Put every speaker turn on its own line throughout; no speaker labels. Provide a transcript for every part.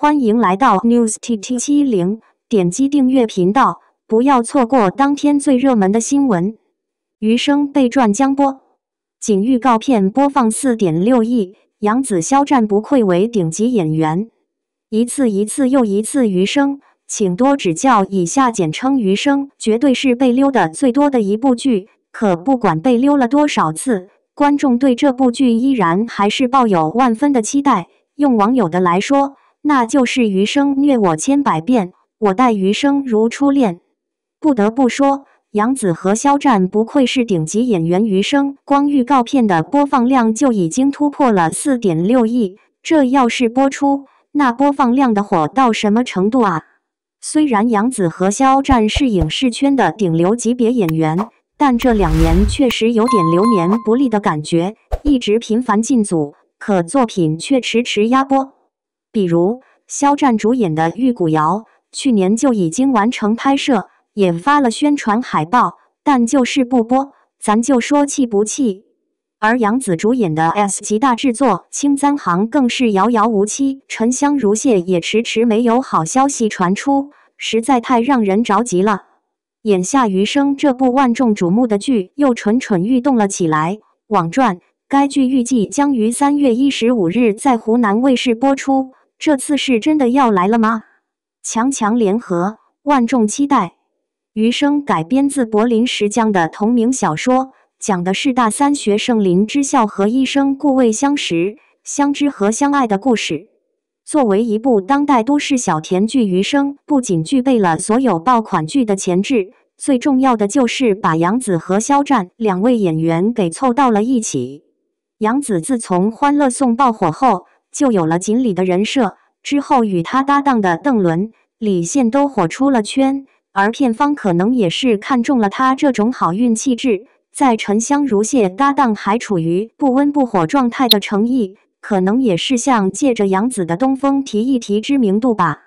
欢迎来到 News T T 七零，点击订阅频道，不要错过当天最热门的新闻。《余生被转江波》仅预告片播放四点六亿，杨紫、肖战不愧为顶级演员，一次一次又一次。《余生》，请多指教。以下简称《余生》，绝对是被溜的最多的一部剧。可不管被溜了多少次，观众对这部剧依然还是抱有万分的期待。用网友的来说。那就是余生虐我千百遍，我待余生如初恋。不得不说，杨紫和肖战不愧是顶级演员。余生光预告片的播放量就已经突破了四点六亿，这要是播出，那播放量的火到什么程度啊？虽然杨紫和肖战是影视圈的顶流级别演员，但这两年确实有点流年不利的感觉，一直频繁进组，可作品却迟迟压播。比如肖战主演的《玉骨遥》，去年就已经完成拍摄，也发了宣传海报，但就是不播，咱就说气不气？而杨紫主演的 S 级大制作《青簪行》更是遥遥无期，沉香如屑也迟迟没有好消息传出，实在太让人着急了。眼下《余生》这部万众瞩目的剧又蠢蠢欲动了起来，网传。该剧预计将于三月一十五日在湖南卫视播出。这次是真的要来了吗？强强联合，万众期待。《余生》改编自柏林石匠的同名小说，讲的是大三学生林之校和医生顾魏相识、相知和相爱的故事。作为一部当代都市小甜剧，《余生》不仅具备了所有爆款剧的潜质，最重要的就是把杨紫和肖战两位演员给凑到了一起。杨子自从《欢乐颂》爆火后，就有了锦鲤的人设。之后与他搭档的邓伦、李现都火出了圈，而片方可能也是看中了他这种好运气质。在《沉香如屑》搭档还处于不温不火状态的诚毅，可能也是想借着杨子的东风提一提知名度吧。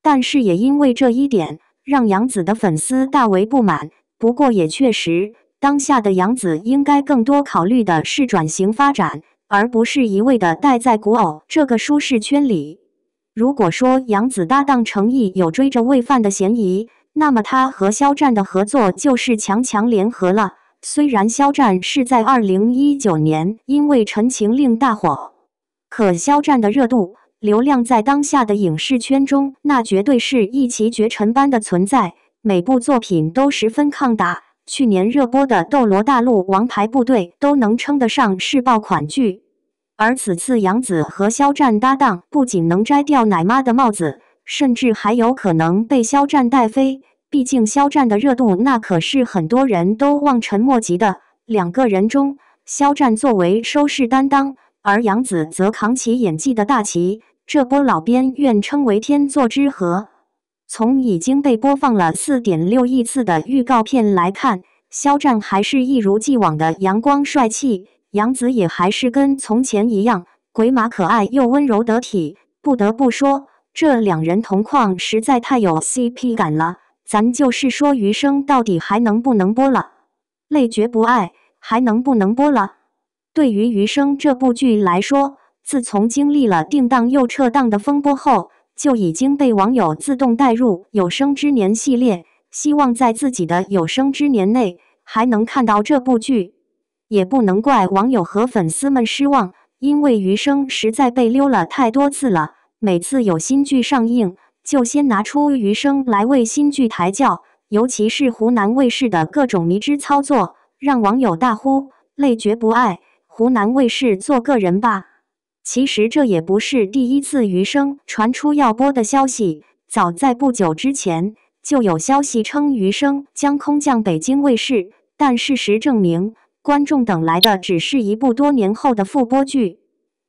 但是也因为这一点，让杨子的粉丝大为不满。不过也确实。当下的杨紫应该更多考虑的是转型发展，而不是一味的待在古偶这个舒适圈里。如果说杨紫搭档成毅有追着喂饭的嫌疑，那么他和肖战的合作就是强强联合了。虽然肖战是在2019年因为《陈情令》大火，可肖战的热度流量在当下的影视圈中，那绝对是一骑绝尘般的存在，每部作品都十分抗打。去年热播的《斗罗大陆》《王牌部队》都能称得上是爆款剧，而此次杨紫和肖战搭档，不仅能摘掉奶妈的帽子，甚至还有可能被肖战带飞。毕竟肖战的热度那可是很多人都望尘莫及的。两个人中，肖战作为收视担当，而杨紫则扛起演技的大旗，这波老编愿称为天作之合。从已经被播放了四点六亿次的预告片来看，肖战还是一如既往的阳光帅气，杨紫也还是跟从前一样鬼马可爱又温柔得体。不得不说，这两人同框实在太有 CP 感了。咱就是说，余生到底还能不能播了？累绝不爱还能不能播了？对于《余生》这部剧来说，自从经历了定档又撤档的风波后。就已经被网友自动带入有生之年系列，希望在自己的有生之年内还能看到这部剧，也不能怪网友和粉丝们失望，因为《余生》实在被溜了太多次了。每次有新剧上映，就先拿出《余生》来为新剧抬轿，尤其是湖南卫视的各种迷之操作，让网友大呼累觉不爱。湖南卫视做个人吧。其实这也不是第一次《余生》传出要播的消息。早在不久之前，就有消息称《余生》将空降北京卫视，但事实证明，观众等来的只是一部多年后的复播剧。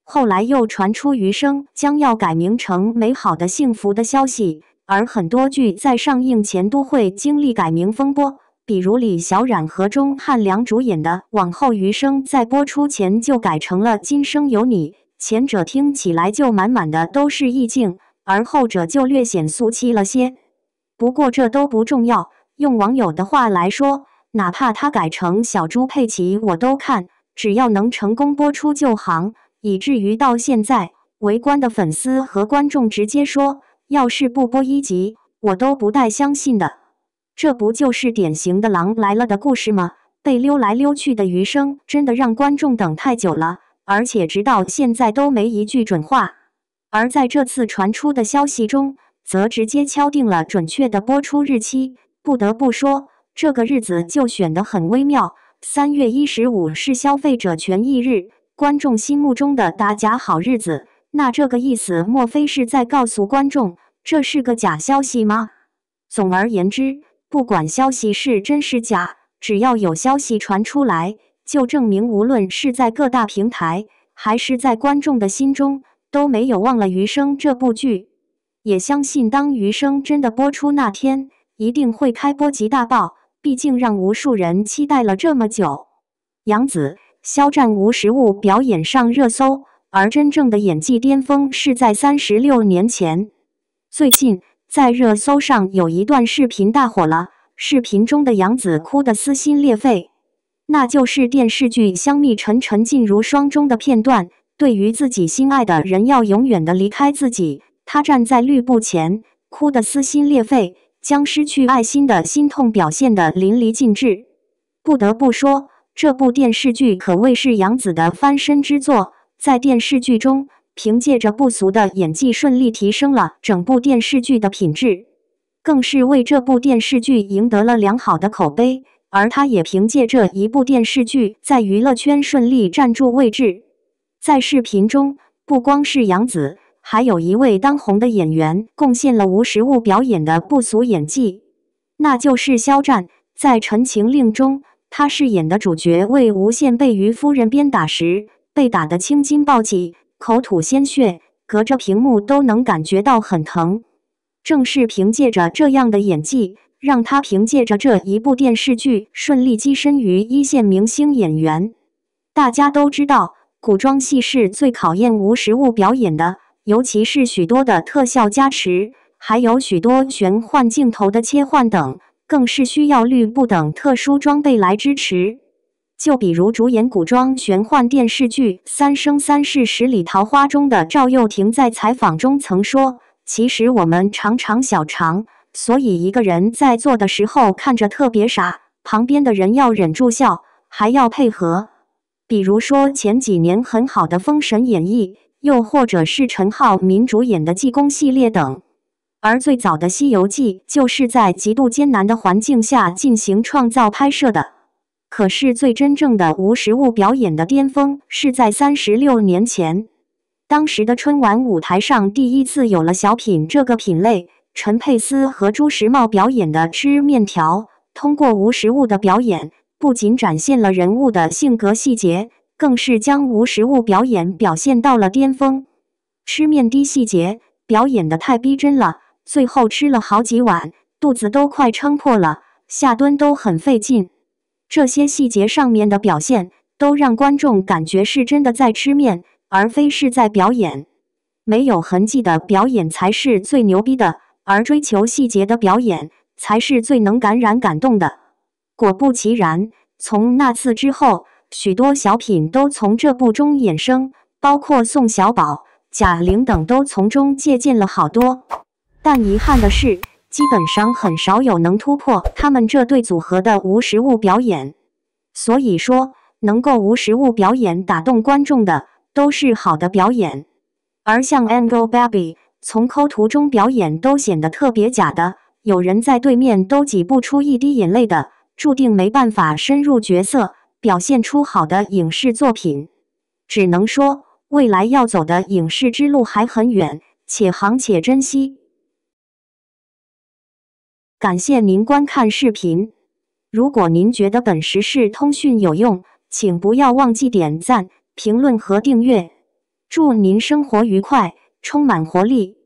后来又传出《余生》将要改名成《美好的幸福》的消息，而很多剧在上映前都会经历改名风波。比如李小冉和钟汉良主演的《往后余生》，在播出前就改成了《今生有你》。前者听起来就满满的都是意境，而后者就略显俗气了些。不过这都不重要，用网友的话来说，哪怕它改成小猪佩奇，我都看，只要能成功播出就行。以至于到现在，围观的粉丝和观众直接说，要是不播一集，我都不带相信的。这不就是典型的狼来了的故事吗？被溜来溜去的余生，真的让观众等太久了。而且直到现在都没一句准话，而在这次传出的消息中，则直接敲定了准确的播出日期。不得不说，这个日子就选得很微妙。三月一十五是消费者权益日，观众心目中的打假好日子。那这个意思，莫非是在告诉观众这是个假消息吗？总而言之，不管消息是真是假，只要有消息传出来。就证明，无论是在各大平台，还是在观众的心中，都没有忘了《余生》这部剧。也相信，当《余生》真的播出那天，一定会开播即大爆。毕竟，让无数人期待了这么久。杨紫、肖战无实物表演上热搜，而真正的演技巅峰是在三十六年前。最近，在热搜上有一段视频大火了，视频中的杨紫哭得撕心裂肺。那就是电视剧《香蜜沉沉烬如霜》中的片段。对于自己心爱的人要永远的离开自己，他站在绿布前，哭得撕心裂肺，将失去爱心的心痛表现得淋漓尽致。不得不说，这部电视剧可谓是杨紫的翻身之作。在电视剧中，凭借着不俗的演技，顺利提升了整部电视剧的品质，更是为这部电视剧赢得了良好的口碑。而他也凭借这一部电视剧在娱乐圈顺利站住位置。在视频中，不光是杨紫，还有一位当红的演员贡献了无实物表演的不俗演技，那就是肖战。在《陈情令》中，他饰演的主角魏无羡被于夫人鞭打时，被打得青筋暴起，口吐鲜血，隔着屏幕都能感觉到很疼。正是凭借着这样的演技。让他凭借着这一部电视剧顺利跻身于一线明星演员。大家都知道，古装戏是最考验无实物表演的，尤其是许多的特效加持，还有许多玄幻镜头的切换等，更是需要绿布等特殊装备来支持。就比如主演古装玄幻电视剧《三生三世十里桃花》中的赵又廷，在采访中曾说：“其实我们常常小尝。所以，一个人在做的时候看着特别傻，旁边的人要忍住笑，还要配合。比如说前几年很好的《封神演义》，又或者是陈浩民主演的《济公》系列等。而最早的《西游记》就是在极度艰难的环境下进行创造拍摄的。可是，最真正的无实物表演的巅峰是在三十六年前，当时的春晚舞台上第一次有了小品这个品类。陈佩斯和朱时茂表演的吃面条，通过无实物的表演，不仅展现了人物的性格细节，更是将无实物表演表现到了巅峰。吃面的细节表演的太逼真了，最后吃了好几碗，肚子都快撑破了，下蹲都很费劲。这些细节上面的表现，都让观众感觉是真的在吃面，而非是在表演。没有痕迹的表演才是最牛逼的。而追求细节的表演才是最能感染感动的。果不其然，从那次之后，许多小品都从这部中衍生，包括宋小宝、贾玲等都从中借鉴了好多。但遗憾的是，基本上很少有能突破他们这对组合的无实物表演。所以说，能够无实物表演打动观众的都是好的表演。而像 Angel Baby。从抠图中表演都显得特别假的，有人在对面都挤不出一滴眼泪的，注定没办法深入角色，表现出好的影视作品。只能说，未来要走的影视之路还很远，且行且珍惜。感谢您观看视频，如果您觉得本时事通讯有用，请不要忘记点赞、评论和订阅。祝您生活愉快。充满活力。